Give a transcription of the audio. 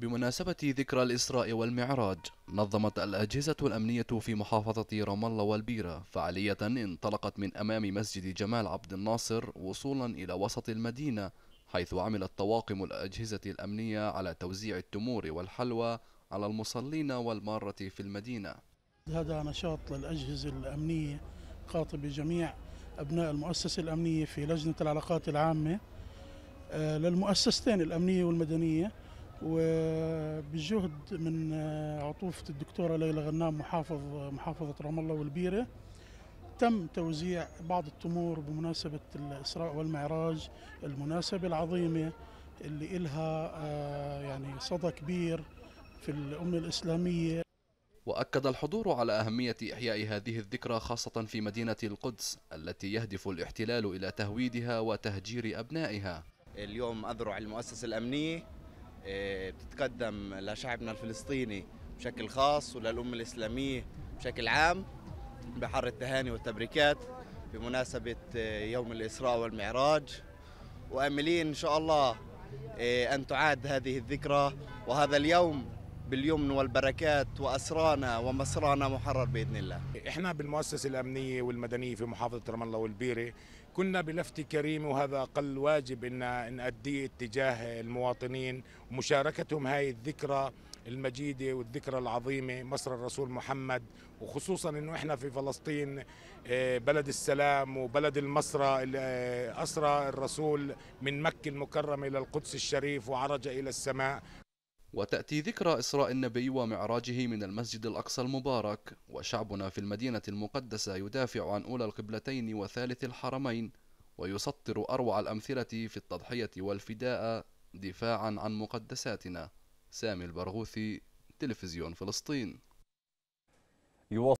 بمناسبة ذكرى الإسراء والمعراج نظمت الأجهزة الأمنية في محافظة رام الله والبيرة فعالية انطلقت من أمام مسجد جمال عبد الناصر وصولا إلى وسط المدينة حيث عملت طواقم الأجهزة الأمنية على توزيع التمور والحلوى على المصلين والمارة في المدينة هذا نشاط للأجهزة الأمنية خاطب جميع أبناء المؤسسة الأمنية في لجنة العلاقات العامة آه، للمؤسستين الأمنية والمدنية وبجهد من آه، عطوفة الدكتورة ليلى غنام محافظ آه، محافظة رام الله والبيرة تم توزيع بعض التمور بمناسبة الإسراء والمعراج المناسبة العظيمة اللي إلها آه، يعني صدى كبير في الأمة الإسلامية وأكد الحضور على أهمية إحياء هذه الذكرى خاصة في مدينة القدس التي يهدف الاحتلال إلى تهويدها وتهجير أبنائها اليوم أذرع المؤسسة الأمنية آه، بتتقدم لشعبنا الفلسطيني بشكل خاص وللأمة الإسلامية بشكل عام بحر التهاني والتبريكات بمناسبة آه، يوم الإسراء والمعراج وآملين إن شاء الله آه، أن تعاد هذه الذكرى وهذا اليوم باليمن والبركات وأسرانا ومصرانا محرر بإذن الله إحنا بالمؤسسة الأمنية والمدنية في محافظة رام الله والبيرة كنا بلفت كريمة وهذا أقل واجب أن نأديه اتجاه المواطنين ومشاركتهم هاي الذكرى المجيده والذكرى العظيمه مصر الرسول محمد وخصوصا انه احنا في فلسطين آه، بلد السلام وبلد المصرى اللي آه، اسرى الرسول من مكه المكرمه الى القدس الشريف وعرج الى السماء وتأتي ذكرى إسراء النبي ومعراجه من المسجد الأقصى المبارك وشعبنا في المدينة المقدسة يدافع عن أولى القبلتين وثالث الحرمين ويسطر أروع الأمثلة في التضحية والفداء دفاعا عن مقدساتنا سامي البرغوثي تلفزيون فلسطين